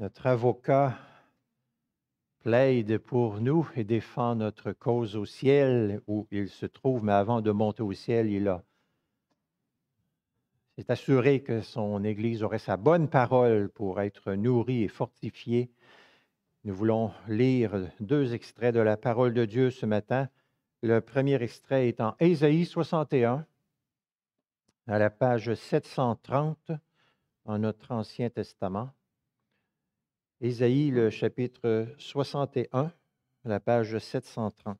Notre avocat plaide pour nous et défend notre cause au ciel où il se trouve, mais avant de monter au ciel, il a c'est assuré que son Église aurait sa bonne parole pour être nourrie et fortifiée. Nous voulons lire deux extraits de la parole de Dieu ce matin. Le premier extrait est en Ésaïe 61, à la page 730 en notre Ancien Testament. Ésaïe, le chapitre 61, à la page 730.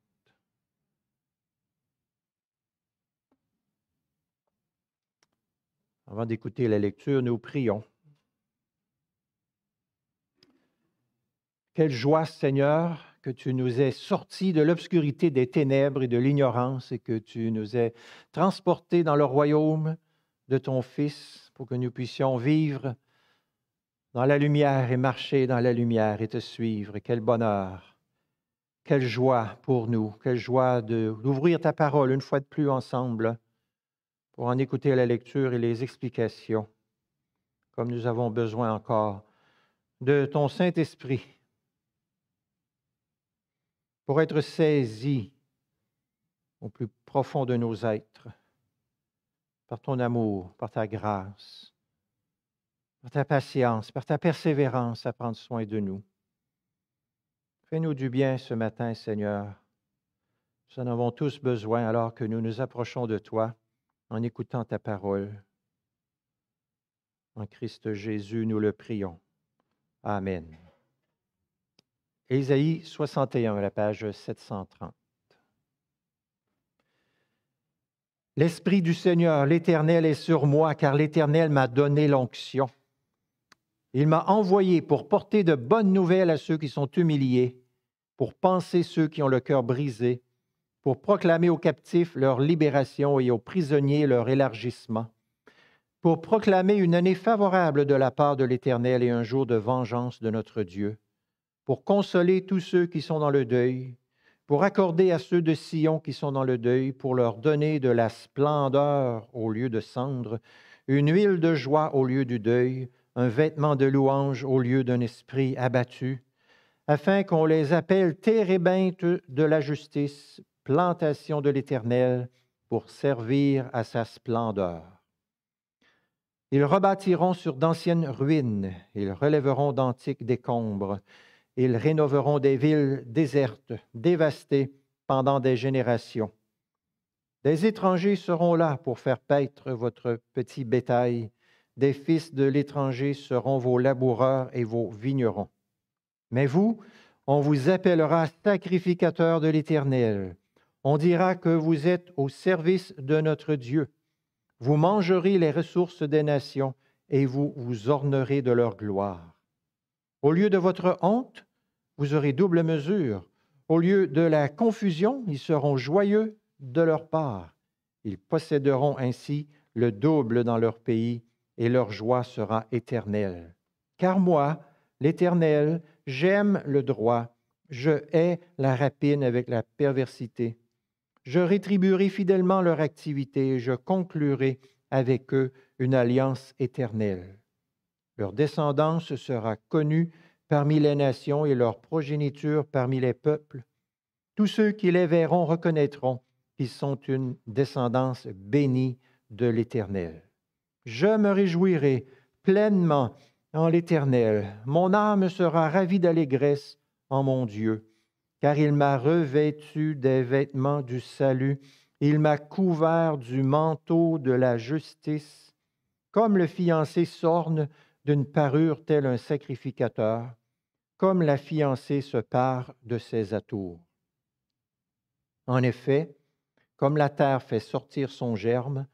Avant d'écouter la lecture, nous prions. Quelle joie, Seigneur, que tu nous aies sortis de l'obscurité des ténèbres et de l'ignorance et que tu nous aies transportés dans le royaume de ton Fils pour que nous puissions vivre dans la lumière et marcher dans la lumière et te suivre. Quel bonheur, quelle joie pour nous, quelle joie d'ouvrir ta parole une fois de plus ensemble pour en écouter la lecture et les explications, comme nous avons besoin encore de ton Saint-Esprit pour être saisis au plus profond de nos êtres par ton amour, par ta grâce par ta patience, par ta persévérance à prendre soin de nous. Fais-nous du bien ce matin, Seigneur. Nous en avons tous besoin alors que nous nous approchons de toi en écoutant ta parole. En Christ Jésus, nous le prions. Amen. Ésaïe 61, la page 730. L'Esprit du Seigneur, l'Éternel est sur moi, car l'Éternel m'a donné l'onction il m'a envoyé pour porter de bonnes nouvelles à ceux qui sont humiliés, pour penser ceux qui ont le cœur brisé, pour proclamer aux captifs leur libération et aux prisonniers leur élargissement, pour proclamer une année favorable de la part de l'Éternel et un jour de vengeance de notre Dieu, pour consoler tous ceux qui sont dans le deuil, pour accorder à ceux de Sion qui sont dans le deuil, pour leur donner de la splendeur au lieu de cendre, une huile de joie au lieu du deuil, un vêtement de louange au lieu d'un esprit abattu, afin qu'on les appelle térébintes de la justice, plantation de l'Éternel, pour servir à sa splendeur. Ils rebâtiront sur d'anciennes ruines, ils relèveront d'antiques décombres, ils rénoveront des villes désertes, dévastées pendant des générations. Des étrangers seront là pour faire paître votre petit bétail, des fils de l'étranger seront vos laboureurs et vos vignerons. Mais vous, on vous appellera sacrificateurs de l'Éternel. On dira que vous êtes au service de notre Dieu. Vous mangerez les ressources des nations et vous vous ornerez de leur gloire. Au lieu de votre honte, vous aurez double mesure. Au lieu de la confusion, ils seront joyeux de leur part. Ils posséderont ainsi le double dans leur pays et leur joie sera éternelle. Car moi, l'Éternel, j'aime le droit, je hais la rapine avec la perversité. Je rétribuerai fidèlement leur activité et je conclurai avec eux une alliance éternelle. Leur descendance sera connue parmi les nations et leur progéniture parmi les peuples. Tous ceux qui les verront reconnaîtront qu'ils sont une descendance bénie de l'Éternel. Je me réjouirai pleinement en l'Éternel. Mon âme sera ravie d'allégresse en mon Dieu, car il m'a revêtu des vêtements du salut, il m'a couvert du manteau de la justice, comme le fiancé s'orne d'une parure telle un sacrificateur, comme la fiancée se pare de ses atours. En effet, comme la terre fait sortir son germe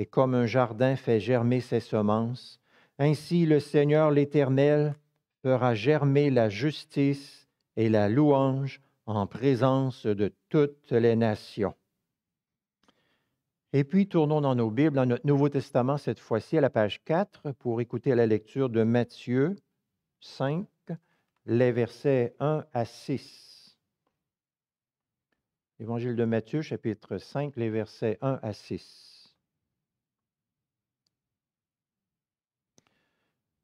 et comme un jardin fait germer ses semences, ainsi le Seigneur l'Éternel fera germer la justice et la louange en présence de toutes les nations. Et puis tournons dans nos Bibles, dans notre Nouveau Testament cette fois-ci, à la page 4, pour écouter la lecture de Matthieu 5, les versets 1 à 6. Évangile de Matthieu, chapitre 5, les versets 1 à 6.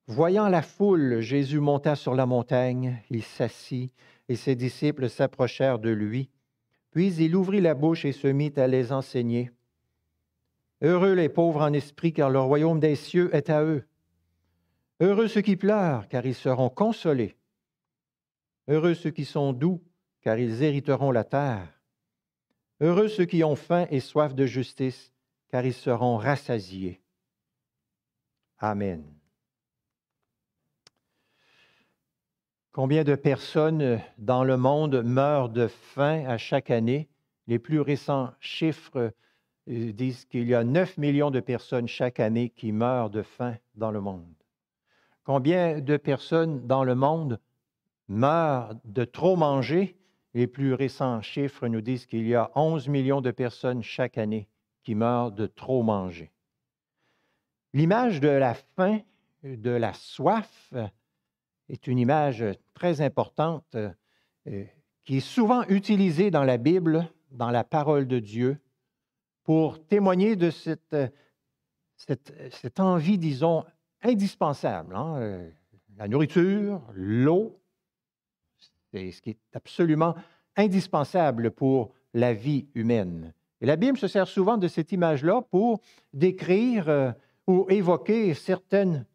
Voyant la foule, Jésus monta sur la montagne, il s'assit, et ses disciples s'approchèrent de lui. Puis il ouvrit la bouche et se mit à les enseigner. Heureux les pauvres en esprit, car le royaume des cieux est à eux. Heureux ceux qui pleurent, car ils seront consolés. Heureux ceux qui sont doux, car ils hériteront la terre. Heureux ceux qui ont faim et soif de justice, car ils seront rassasiés. Amen. Combien de personnes euh, dans le monde meurent de faim à chaque année? Les plus récents chiffres euh, disent qu'il y a 9 millions de personnes chaque année qui meurent de faim dans le monde. Combien de personnes dans le monde meurent de trop manger? Les plus récents chiffres nous disent qu'il y a 11 millions de personnes chaque année qui meurent de trop manger. L'image de la faim, euh, de la soif, est une image euh, très importante euh, euh, qui est souvent utilisée dans la Bible, dans la parole de Dieu, pour témoigner de cette, cette, envie, disons, indispensable. Hein, la nourriture, l'eau, c'est ce qui est absolument indispensable pour la vie humaine. Et la Bible se sert souvent de cette image-là pour décrire ou évoquer certaines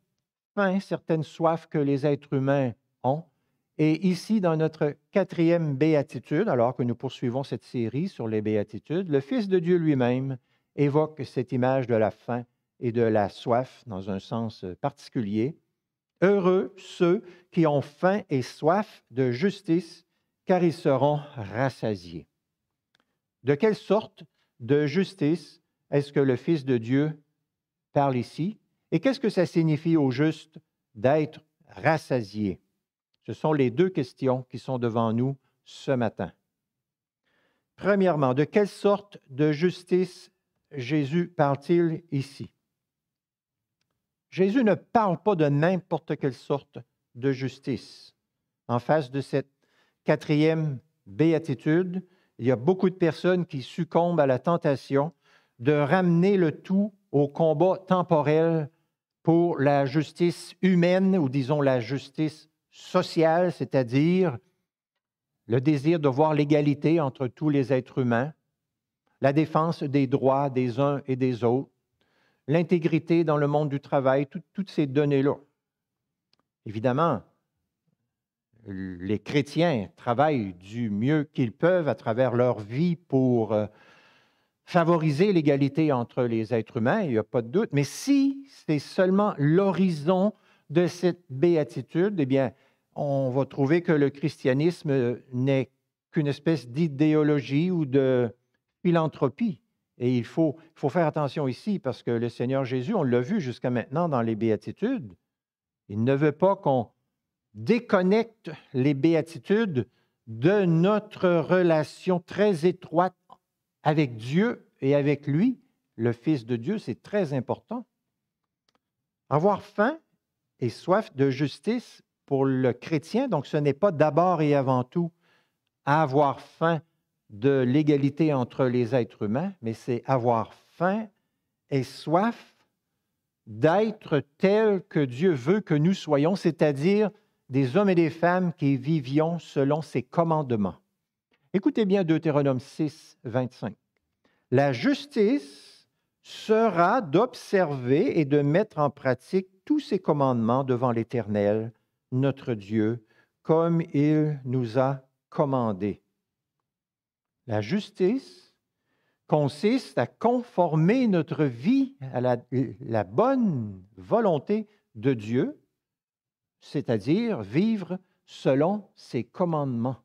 faim, certaines soifs que les êtres humains ont. Et ici, dans notre quatrième béatitude, alors que nous poursuivons cette série sur les béatitudes, le Fils de Dieu lui-même évoque cette image de la faim et de la soif dans un sens euh, particulier. Heureux ceux qui ont faim et soif de justice, car ils seront rassasiés. De quelle sorte de justice est-ce que le Fils de Dieu parle ici? Et qu'est-ce que ça signifie au juste d'être rassasié? Ce sont les deux questions qui sont devant nous ce matin. Premièrement, de quelle sorte de justice Jésus parle-t-il ici? Jésus ne parle pas de n'importe quelle sorte de justice. En face de cette quatrième béatitude, il y a beaucoup de personnes qui succombent à la tentation de ramener le tout au combat temporel pour la justice humaine ou disons la justice sociale, c'est-à-dire le désir de voir l'égalité entre tous les êtres humains, la défense des droits des uns et des autres, l'intégrité dans le monde du travail, toutes ces données-là. Évidemment, les chrétiens travaillent du mieux qu'ils peuvent à travers leur vie pour euh, favoriser l'égalité entre les êtres humains, il n'y a pas de doute, mais si c'est seulement l'horizon de cette béatitude, eh bien, on va trouver que le christianisme n'est qu'une espèce d'idéologie ou de philanthropie. Et il faut, faut faire attention ici parce que le Seigneur Jésus, on l'a vu jusqu'à maintenant dans les béatitudes, il ne veut pas qu'on déconnecte les béatitudes de notre relation très étroite avec Dieu et avec lui, le Fils de Dieu, c'est très important. Avoir faim et soif de justice pour le chrétien, donc ce n'est pas d'abord et avant tout avoir faim de l'égalité entre les êtres humains, mais c'est avoir faim et soif d'être tel que Dieu veut que nous soyons, c'est-à-dire des hommes et des femmes qui vivions selon ses commandements. Écoutez bien Deutéronome 6, 25. La justice sera d'observer et de mettre en pratique tous ses commandements devant l'Éternel, notre Dieu, comme il nous a commandé. La justice consiste à conformer notre vie à la, la bonne volonté de Dieu, c'est-à-dire vivre selon ses commandements.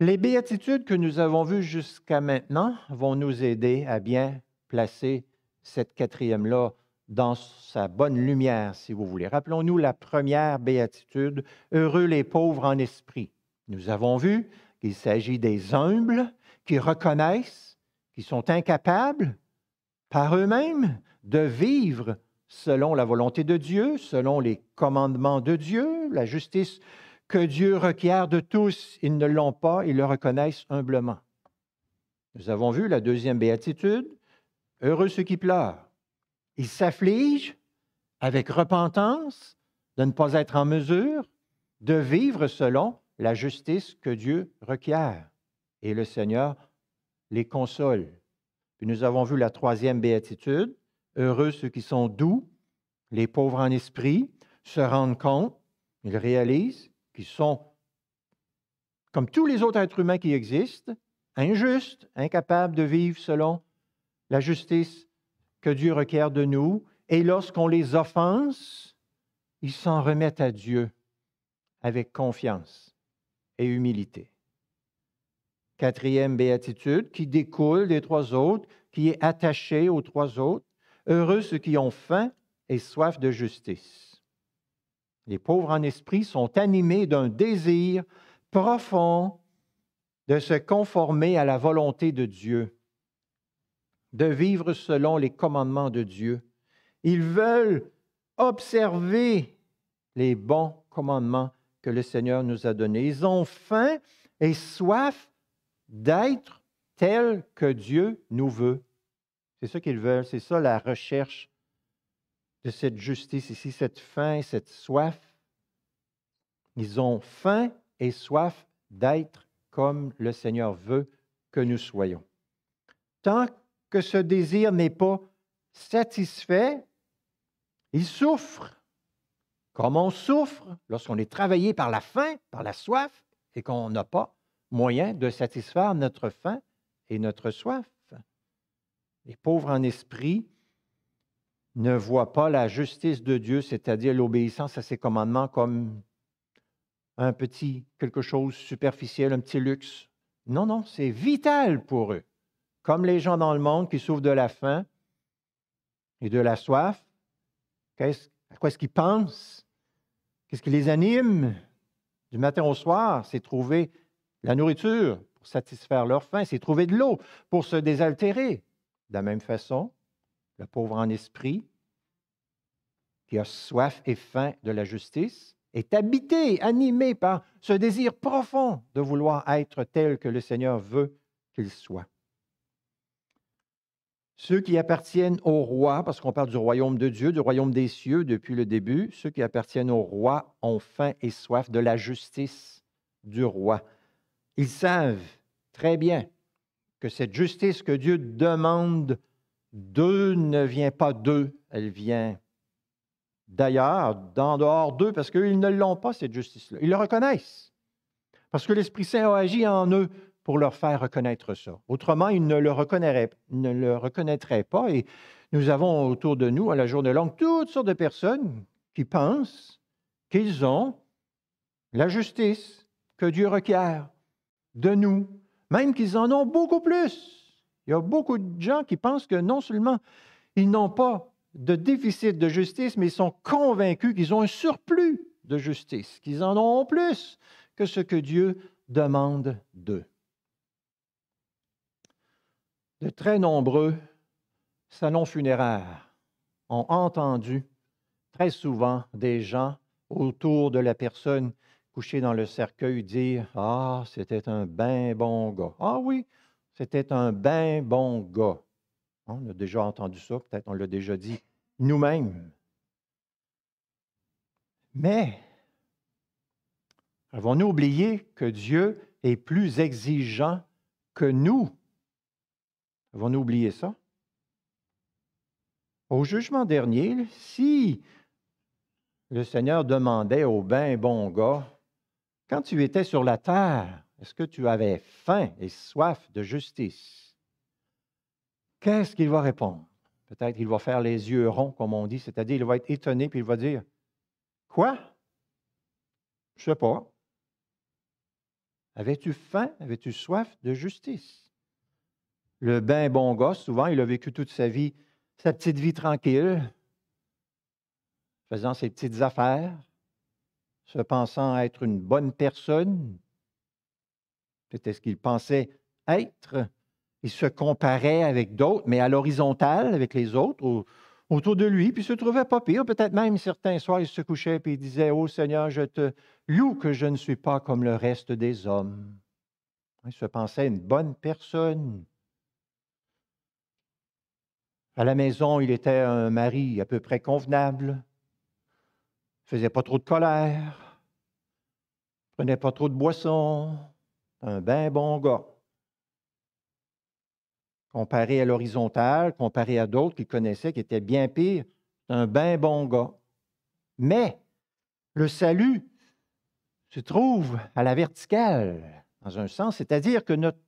Les béatitudes que nous avons vues jusqu'à maintenant vont nous aider à bien placer cette quatrième-là dans sa bonne lumière, si vous voulez. Rappelons-nous la première béatitude, Heureux les pauvres en esprit. Nous avons vu qu'il s'agit des humbles qui reconnaissent qu'ils sont incapables par eux-mêmes de vivre selon la volonté de Dieu, selon les commandements de Dieu, la justice que Dieu requiert de tous. Ils ne l'ont pas, ils le reconnaissent humblement. Nous avons vu la deuxième béatitude, heureux ceux qui pleurent. Ils s'affligent avec repentance de ne pas être en mesure de vivre selon la justice que Dieu requiert. Et le Seigneur les console. Puis nous avons vu la troisième béatitude, heureux ceux qui sont doux, les pauvres en esprit, se rendent compte, ils réalisent qui sont, comme tous les autres êtres humains qui existent, injustes, incapables de vivre selon la justice que Dieu requiert de nous. Et lorsqu'on les offense, ils s'en remettent à Dieu avec confiance et humilité. Quatrième béatitude qui découle des trois autres, qui est attachée aux trois autres. Heureux ceux qui ont faim et soif de justice les pauvres en esprit sont animés d'un désir profond de se conformer à la volonté de Dieu, de vivre selon les commandements de Dieu. Ils veulent observer les bons commandements que le Seigneur nous a donnés. Ils ont faim et soif d'être tels que Dieu nous veut. C'est ça qu'ils veulent, c'est ça la recherche de cette justice ici, cette faim, cette soif. Ils ont faim et soif d'être comme le Seigneur veut que nous soyons. Tant que ce désir n'est pas satisfait, ils souffrent. Comme on souffre lorsqu'on est travaillé par la faim, par la soif, et qu'on n'a pas moyen de satisfaire notre faim et notre soif. Les pauvres en esprit, ne voient pas la justice de Dieu, c'est-à-dire l'obéissance à ses commandements, comme un petit quelque chose superficiel, un petit luxe. Non, non, c'est vital pour eux. Comme les gens dans le monde qui souffrent de la faim et de la soif, quest à quoi est-ce qu'ils pensent? Qu'est-ce qui les anime du matin au soir? C'est trouver la nourriture pour satisfaire leur faim, c'est trouver de l'eau pour se désaltérer. De la même façon, le pauvre en esprit, qui a soif et faim de la justice, est habité, animé par ce désir profond de vouloir être tel que le Seigneur veut qu'il soit. Ceux qui appartiennent au roi, parce qu'on parle du royaume de Dieu, du royaume des cieux depuis le début, ceux qui appartiennent au roi ont faim et soif de la justice du roi. Ils savent très bien que cette justice que Dieu demande deux ne vient pas d'eux, elle vient d'ailleurs, d'en dehors d'eux, parce qu'ils ne l'ont pas, cette justice-là. Ils le reconnaissent, parce que l'Esprit Saint a agi en eux pour leur faire reconnaître ça. Autrement, ils ne le reconnaîtraient, ne le reconnaîtraient pas. Et nous avons autour de nous, à la journée longue, toutes sortes de personnes qui pensent qu'ils ont la justice que Dieu requiert de nous, même qu'ils en ont beaucoup plus. Il y a beaucoup de gens qui pensent que non seulement ils n'ont pas de déficit de justice, mais ils sont convaincus qu'ils ont un surplus de justice, qu'ils en ont plus que ce que Dieu demande d'eux. De très nombreux salons funéraires ont entendu très souvent des gens autour de la personne couchée dans le cercueil dire Ah, c'était un bien bon gars. Ah oui, c'était un ben bon gars. On a déjà entendu ça, peut-être on l'a déjà dit nous-mêmes. Mais avons-nous oublié que Dieu est plus exigeant que nous? Avons-nous oublié ça? Au jugement dernier, si le Seigneur demandait au ben bon gars, quand tu étais sur la terre, est-ce que tu avais faim et soif de justice? Qu'est-ce qu'il va répondre? Peut-être qu'il va faire les yeux ronds, comme on dit, c'est-à-dire il va être étonné, puis il va dire, Quoi? Je ne sais pas. Avais-tu faim? Avais-tu soif de justice? Le ben bon gosse, souvent, il a vécu toute sa vie, sa petite vie tranquille, faisant ses petites affaires, se pensant être une bonne personne, c'était ce qu'il pensait être. Il se comparait avec d'autres, mais à l'horizontale, avec les autres, autour de lui, puis il se trouvait pas pire. Peut-être même certains soirs, il se couchait et il disait Ô oh Seigneur, je te loue que je ne suis pas comme le reste des hommes. Il se pensait une bonne personne. À la maison, il était un mari à peu près convenable. faisait pas trop de colère. Prenait pas trop de boissons un bien bon gars. Comparé à l'horizontale, comparé à d'autres qu'il connaissait qui étaient bien pires, un bien bon gars. Mais le salut se trouve à la verticale, dans un sens, c'est-à-dire que notre,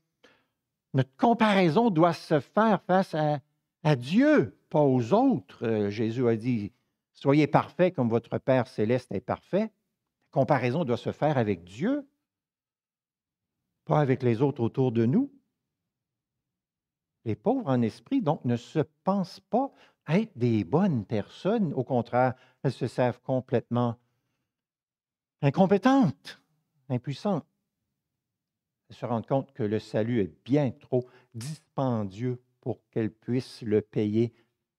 comparaison doit se faire face à, à Dieu, pas aux autres. Euh, Jésus a dit, soyez parfaits comme votre Père céleste est parfait. La comparaison doit se faire avec Dieu avec les autres autour de nous. Les pauvres en esprit, donc, ne se pensent pas être des bonnes personnes. Au contraire, elles se savent complètement incompétentes, impuissantes. Elles se rendent compte que le salut est bien trop dispendieux pour qu'elles puissent le payer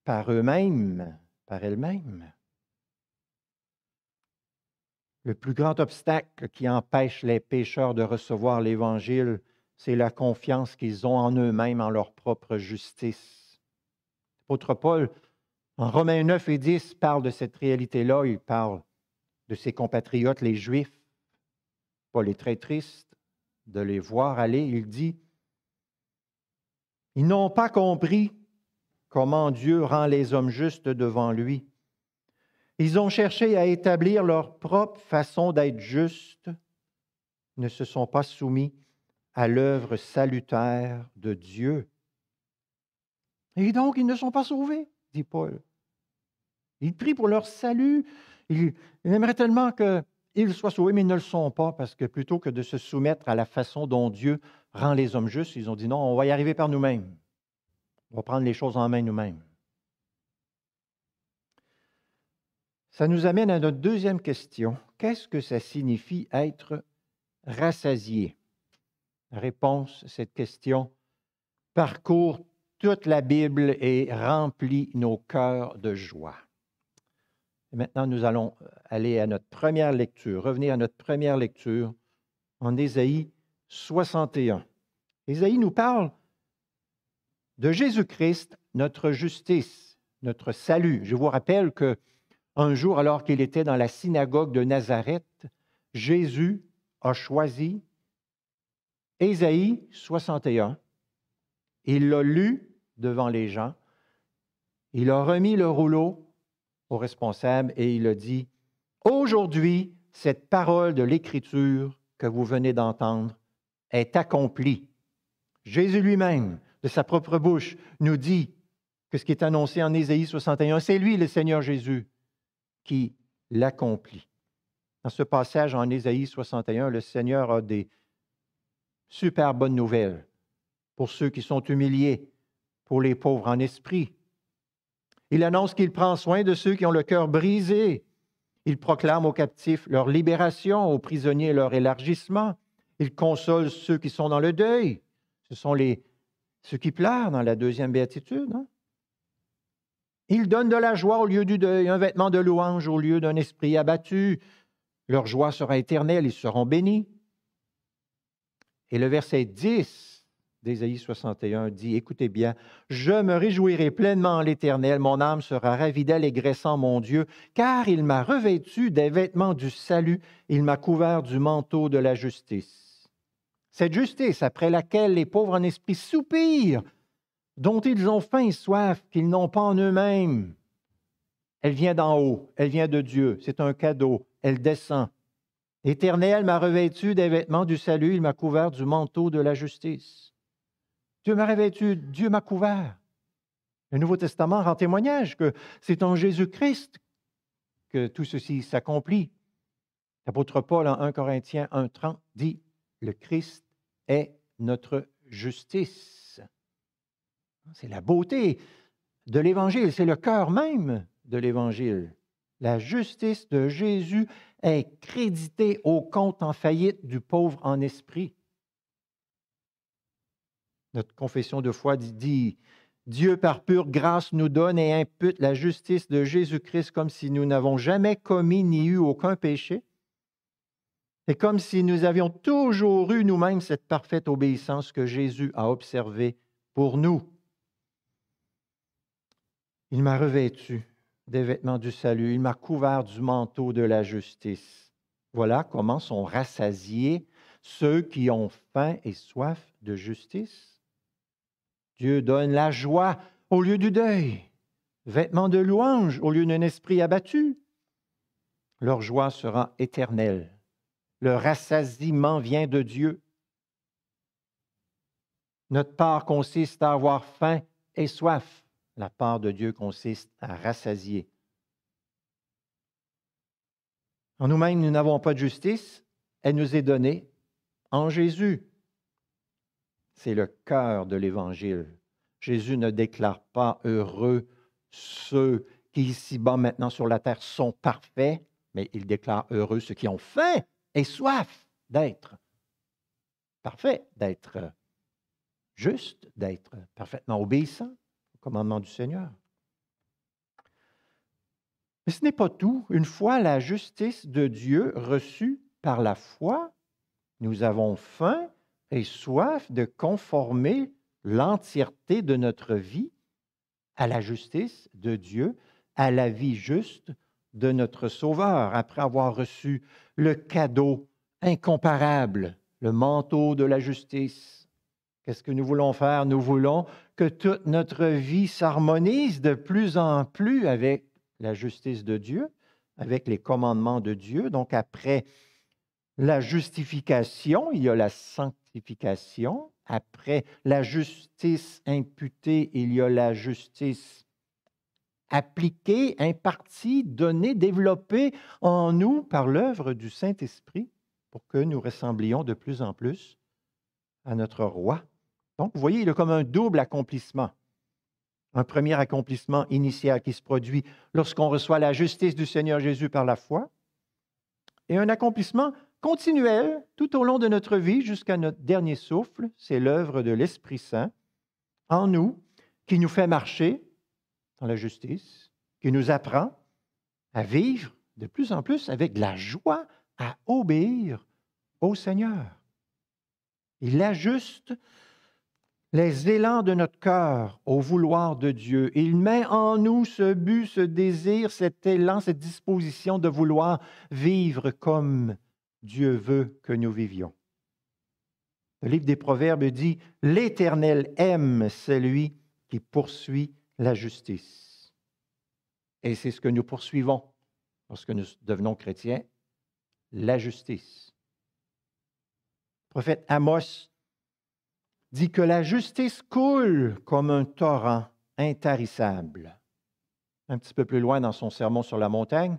par eux-mêmes, par elles-mêmes. Le plus grand obstacle qui empêche les pécheurs de recevoir l'Évangile, c'est la confiance qu'ils ont en eux-mêmes, en leur propre justice. L'apôtre Paul, en Romains 9 et 10, parle de cette réalité-là. Il parle de ses compatriotes, les Juifs. Paul est très triste de les voir aller. Il dit, ils n'ont pas compris comment Dieu rend les hommes justes devant lui. Ils ont cherché à établir leur propre façon d'être juste, ne se sont pas soumis à l'œuvre salutaire de Dieu. Et donc, ils ne sont pas sauvés, dit Paul. Ils prient pour leur salut. Ils, ils aimeraient tellement qu'ils soient sauvés, mais ils ne le sont pas, parce que plutôt que de se soumettre à la façon dont Dieu rend les hommes justes, ils ont dit non, on va y arriver par nous-mêmes. On va prendre les choses en main nous-mêmes. Ça nous amène à notre deuxième question. Qu'est-ce que ça signifie être rassasié? Réponse, à cette question parcourt toute la Bible et remplit nos cœurs de joie. maintenant, nous allons aller à notre première lecture, revenir à notre première lecture en Ésaïe 61. Ésaïe nous parle de Jésus-Christ, notre justice, notre salut. Je vous rappelle que un jour, alors qu'il était dans la synagogue de Nazareth, Jésus a choisi Ésaïe 61. Il l'a lu devant les gens. Il a remis le rouleau au responsable et il a dit, Aujourd'hui, cette parole de l'Écriture que vous venez d'entendre est accomplie. Jésus lui-même, de sa propre bouche, nous dit que ce qui est annoncé en Ésaïe 61, c'est lui le Seigneur Jésus qui l'accomplit. Dans ce passage en Ésaïe 61, le Seigneur a des super bonnes nouvelles pour ceux qui sont humiliés, pour les pauvres en esprit. Il annonce qu'il prend soin de ceux qui ont le cœur brisé. Il proclame aux captifs leur libération, aux prisonniers leur élargissement. Il console ceux qui sont dans le deuil. Ce sont les, ceux qui pleurent dans la deuxième béatitude. Hein. Ils donnent de la joie au lieu du deuil, un vêtement de louange au lieu d'un esprit abattu. Leur joie sera éternelle, ils seront bénis. Et le verset 10 d'Ésaïe 61 dit, écoutez bien, Je me réjouirai pleinement en l'Éternel, mon âme sera ravie d'allégressant mon Dieu, car il m'a revêtu des vêtements du salut, il m'a couvert du manteau de la justice. Cette justice après laquelle les pauvres en esprit soupirent dont ils ont faim et soif, qu'ils n'ont pas en eux-mêmes. Elle vient d'en haut, elle vient de Dieu, c'est un cadeau, elle descend. L'Éternel m'a revêtu des vêtements du salut, il m'a couvert du manteau de la justice. Dieu m'a revêtu, Dieu m'a couvert. Le Nouveau Testament rend témoignage que c'est en Jésus-Christ que tout ceci s'accomplit. L'apôtre Paul en 1 Corinthiens 1.30 dit, le Christ est notre justice. C'est la beauté de l'Évangile, c'est le cœur même de l'Évangile. La justice de Jésus est créditée au compte en faillite du pauvre en esprit. Notre confession de foi dit, Dieu par pure grâce nous donne et impute la justice de Jésus-Christ comme si nous n'avons jamais commis ni eu aucun péché. et comme si nous avions toujours eu nous-mêmes cette parfaite obéissance que Jésus a observée pour nous. Il m'a revêtu des vêtements du salut, il m'a couvert du manteau de la justice. Voilà comment sont rassasiés ceux qui ont faim et soif de justice. Dieu donne la joie au lieu du deuil, vêtements de louange au lieu d'un esprit abattu. Leur joie sera éternelle. Le rassasiement vient de Dieu. Notre part consiste à avoir faim et soif la part de Dieu consiste à rassasier. En nous-mêmes, nous n'avons pas de justice. Elle nous est donnée en Jésus. C'est le cœur de l'Évangile. Jésus ne déclare pas heureux ceux qui ici-bas maintenant sur la terre sont parfaits, mais il déclare heureux ceux qui ont faim et soif d'être parfaits, d'être justes, d'être parfaitement obéissants commandement du Seigneur. Mais ce n'est pas tout. Une fois la justice de Dieu reçue par la foi, nous avons faim et soif de conformer l'entièreté de notre vie à la justice de Dieu, à la vie juste de notre Sauveur, après avoir reçu le cadeau incomparable, le manteau de la justice, Qu'est-ce que nous voulons faire? Nous voulons que toute notre vie s'harmonise de plus en plus avec la justice de Dieu, avec les commandements de Dieu. Donc après la justification, il y a la sanctification. Après la justice imputée, il y a la justice appliquée, impartie, donnée, développée en nous par l'œuvre du Saint-Esprit pour que nous ressemblions de plus en plus à notre roi donc, vous voyez, il a comme un double accomplissement. Un premier accomplissement initial qui se produit lorsqu'on reçoit la justice du Seigneur Jésus par la foi, et un accomplissement continuel tout au long de notre vie jusqu'à notre dernier souffle, c'est l'œuvre de l'Esprit Saint en nous qui nous fait marcher dans la justice, qui nous apprend à vivre de plus en plus avec la joie à obéir au Seigneur. Il ajuste les élans de notre cœur au vouloir de Dieu. Il met en nous ce but, ce désir, cet élan, cette disposition de vouloir vivre comme Dieu veut que nous vivions. Le livre des Proverbes dit, L'Éternel aime celui qui poursuit la justice. Et c'est ce que nous poursuivons lorsque nous devenons chrétiens, la justice. prophète Amos dit que la justice coule comme un torrent intarissable. Un petit peu plus loin dans son sermon sur la montagne,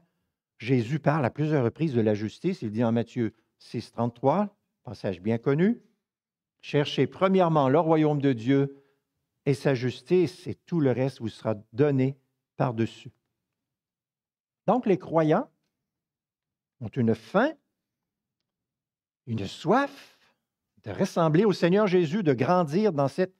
Jésus parle à plusieurs reprises de la justice. Il dit en Matthieu 6, 33, passage bien connu, Cherchez premièrement le royaume de Dieu et sa justice, et tout le reste vous sera donné par-dessus. Donc les croyants ont une faim, une soif, de ressembler au Seigneur Jésus, de grandir dans cette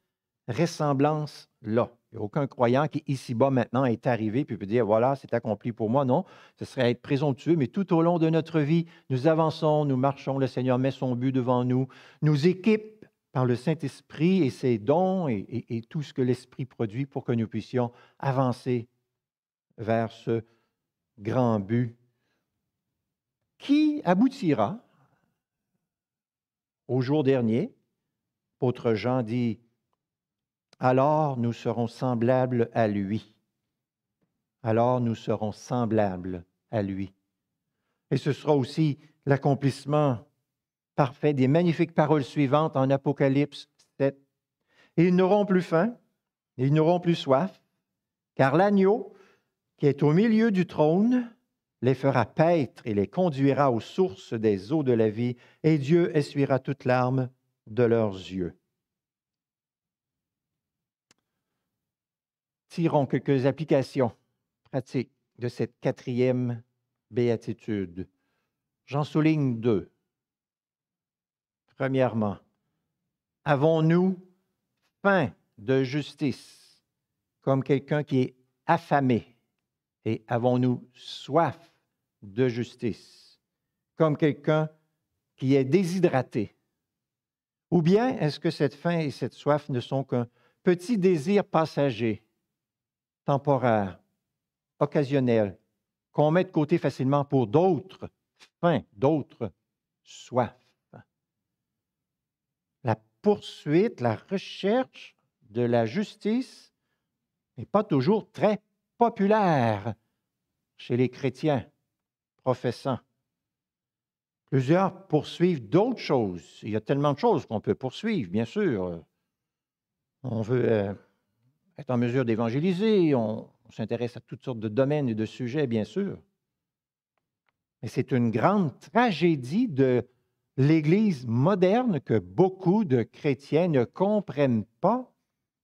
ressemblance-là. Il n'y a aucun croyant qui, ici-bas, maintenant, est arrivé puis peut dire voilà, c'est accompli pour moi. Non, ce serait être présomptueux, mais tout au long de notre vie, nous avançons, nous marchons, le Seigneur met son but devant nous, nous équipe par le Saint-Esprit et ses dons et tout ce que l'Esprit produit pour que nous puissions avancer vers ce grand but qui aboutira au jour dernier, Autre Jean dit, alors nous serons semblables à lui. Alors nous serons semblables à lui. Et ce sera aussi l'accomplissement parfait des magnifiques paroles suivantes en Apocalypse 7. Ils n'auront plus faim, ils n'auront plus soif, car l'agneau qui est au milieu du trône les fera paître et les conduira aux sources des eaux de la vie, et Dieu essuiera toute larmes de leurs yeux. Tirons quelques applications pratiques de cette quatrième béatitude. J'en souligne deux. Premièrement, avons-nous faim de justice comme quelqu'un qui est affamé et avons-nous soif de justice, comme quelqu'un qui est déshydraté? Ou bien est-ce que cette faim et cette soif ne sont qu'un petit désir passager, temporaire, occasionnel, qu'on met de côté facilement pour d'autres faims, d'autres soifs? La poursuite, la recherche de la justice n'est pas toujours très populaire chez les chrétiens professant. Plusieurs poursuivent d'autres choses. Il y a tellement de choses qu'on peut poursuivre, bien sûr. On veut euh, être en mesure d'évangéliser, on s'intéresse à toutes sortes de domaines et de sujets, bien sûr. Mais c'est une grande tragédie de l'Église moderne que beaucoup de chrétiens ne comprennent pas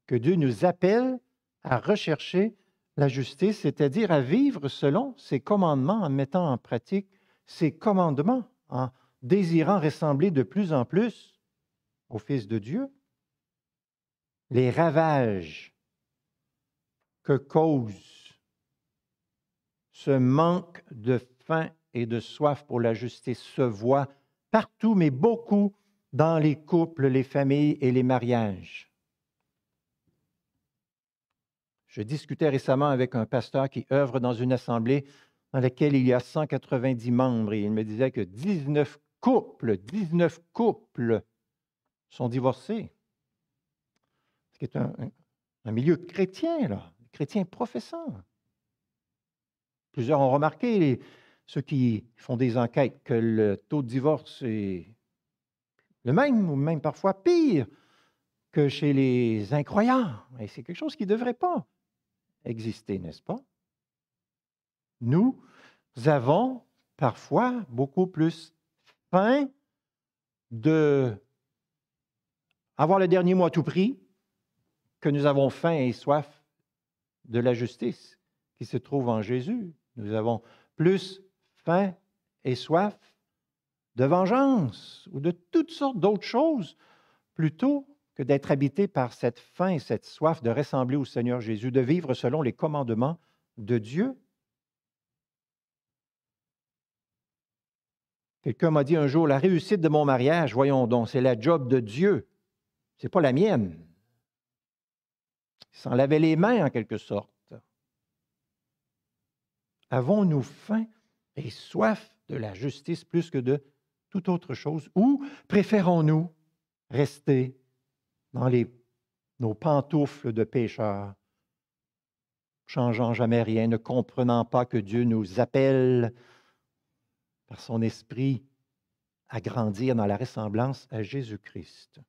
que Dieu nous appelle à rechercher la justice, c'est-à-dire à vivre selon ses commandements en mettant en pratique ses commandements, en désirant ressembler de plus en plus au Fils de Dieu. Les ravages que cause ce manque de faim et de soif pour la justice se voient partout, mais beaucoup dans les couples, les familles et les mariages. Je discutais récemment avec un pasteur qui œuvre dans une assemblée dans laquelle il y a 190 membres et il me disait que 19 couples, 19 couples sont divorcés. Ce qui est un, milieu chrétien, là, chrétien professant. Plusieurs ont remarqué, ceux qui font des enquêtes, que le taux de divorce est le même ou même parfois pire que chez les incroyants. Et c'est quelque chose qui ne devrait pas exister, n'est-ce pas Nous avons parfois beaucoup plus faim de avoir le dernier mot à tout prix que nous avons faim et soif de la justice qui se trouve en Jésus. Nous avons plus faim et soif de vengeance ou de toutes sortes d'autres choses plutôt que d'être habité par cette faim et cette soif de ressembler au Seigneur Jésus, de vivre selon les commandements de Dieu. Quelqu'un m'a dit un jour, la réussite de mon mariage, voyons donc, c'est la job de Dieu, Ce n'est pas la mienne. Il s'en lavait les mains en quelque sorte. Avons-nous faim et soif de la justice plus que de toute autre chose ou préférons-nous rester dans nos pantoufles de pécheurs, changeant jamais rien, ne comprenant pas que Dieu nous appelle par son esprit à grandir dans la ressemblance à Jésus-Christ.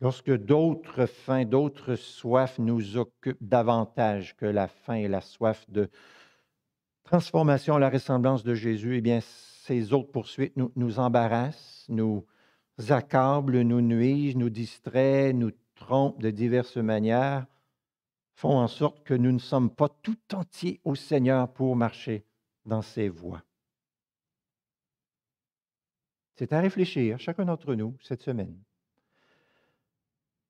Lorsque d'autres fins, d'autres soifs nous occupent davantage que la faim et la soif de transformation à la ressemblance de Jésus, et eh bien, ces autres poursuites nous embarrassent, nous, Accablent, nous nuisent, nous distraient, nous trompent de diverses manières, font en sorte que nous ne sommes pas tout entiers au Seigneur pour marcher dans ses voies. C'est à réfléchir, chacun d'entre nous, cette semaine.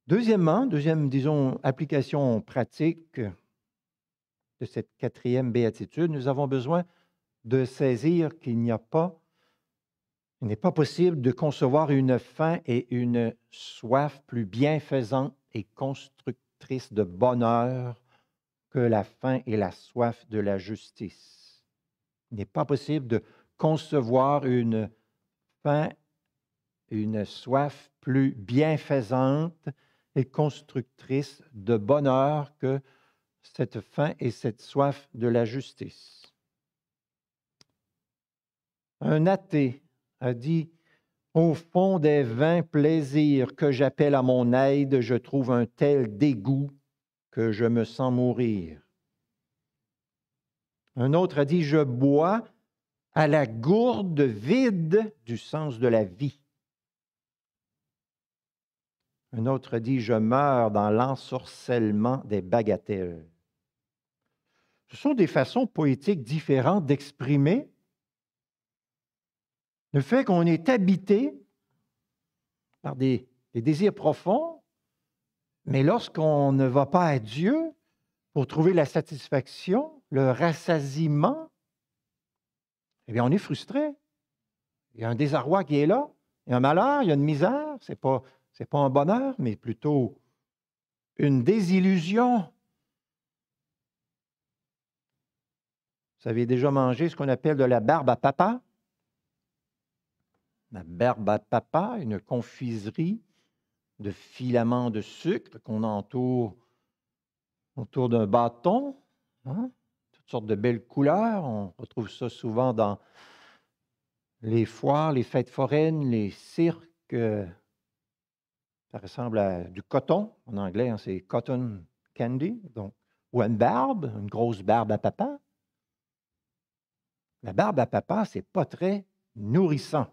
Deuxièmement, deuxième, disons, application pratique de cette quatrième béatitude, nous avons besoin de saisir qu'il n'y a pas il n'est pas possible de concevoir une faim et une soif plus bienfaisantes et constructrices de bonheur que la faim et la soif de la justice. Il n'est pas possible de concevoir une faim, une soif plus bienfaisante et constructrice de bonheur que cette faim et cette soif de la justice. Un athée a dit, Au fond des vains plaisirs que j'appelle à mon aide, je trouve un tel dégoût que je me sens mourir. Un autre a dit, je bois à la gourde vide du sens de la vie. Un autre dit, je meurs dans l'ensorcellement des bagatelles. Ce sont des façons poétiques différentes d'exprimer le fait qu'on est habité par des, désirs profonds, mais lorsqu'on ne va pas à Dieu pour trouver la satisfaction, le rassasiement, eh bien, on est frustré. Il y a un désarroi qui est là, il y a un malheur, il y a une misère, ce n'est pas un bonheur, mais plutôt une désillusion. Vous avez déjà mangé ce qu'on appelle de la barbe à papa? la barbe à papa, une confiserie de filaments de sucre qu'on entoure autour d'un bâton, hein, toutes sortes de belles couleurs. On retrouve ça souvent dans les foires, les fêtes foraines, les cirques. Euh, ça ressemble à du coton. En anglais, hein, c'est cotton candy. Donc, ou une barbe, une grosse barbe à papa. La barbe à papa, c'est pas très nourrissant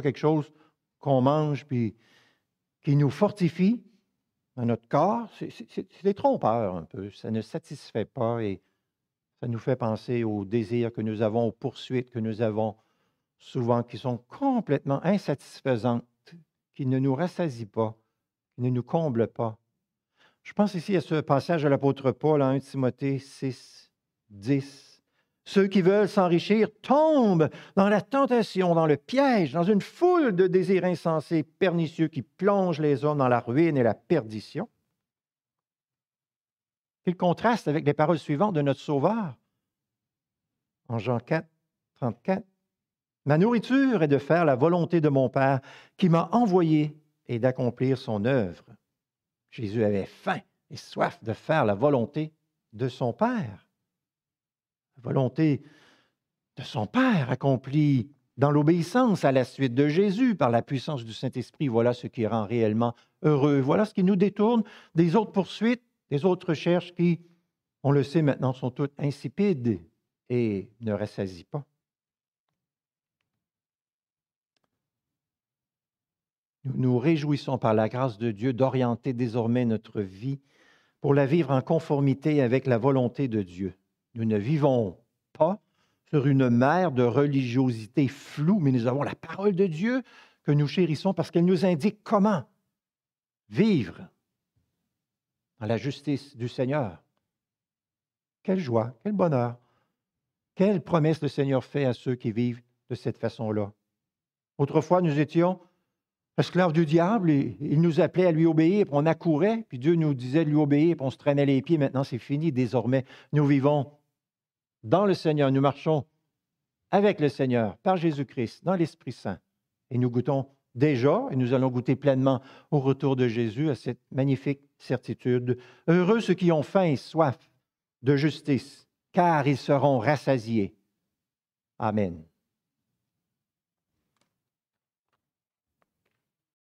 quelque chose qu'on mange puis qui nous fortifie dans notre corps. C'est des trompeurs un peu. Ça ne satisfait pas et ça nous fait penser aux désirs que nous avons, aux poursuites que nous avons, souvent qui sont complètement insatisfaisantes, qui ne nous rassasient pas, qui ne nous comblent pas. Je pense ici à ce passage de l'apôtre Paul en 1 Timothée 6, 10 ceux qui veulent s'enrichir tombent dans la tentation, dans le piège, dans une foule de désirs insensés, pernicieux qui plongent les hommes dans la ruine et la perdition. Il contraste avec les paroles suivantes de notre Sauveur. En Jean 4, 34, Ma nourriture est de faire la volonté de mon Père qui m'a envoyé et d'accomplir son œuvre. Jésus avait faim et soif de faire la volonté de son Père la volonté de son Père accomplie dans l'obéissance à la suite de Jésus par la puissance du Saint-Esprit. Voilà ce qui rend réellement heureux. Voilà ce qui nous détourne des autres poursuites, des autres recherches qui, on le sait maintenant, sont toutes insipides et ne rassasient pas. Nous nous réjouissons par la grâce de Dieu d'orienter désormais notre vie pour la vivre en conformité avec la volonté de Dieu. Nous ne vivons pas sur une mer de religiosité floue, mais nous avons la parole de Dieu que nous chérissons parce qu'elle nous indique comment vivre dans la justice du Seigneur. Quelle joie, quel bonheur, quelle promesse le Seigneur fait à ceux qui vivent de cette façon-là. Autrefois, nous étions esclaves du diable, et il nous appelait à lui obéir, puis on accourait, puis Dieu nous disait de lui obéir, puis on se traînait les pieds. Maintenant, c'est fini, désormais, nous vivons dans le Seigneur, nous marchons avec le Seigneur, par Jésus-Christ, dans l'Esprit Saint. Et nous goûtons déjà, et nous allons goûter pleinement au retour de Jésus à cette magnifique certitude. Heureux ceux qui ont faim et soif de justice, car ils seront rassasiés. Amen.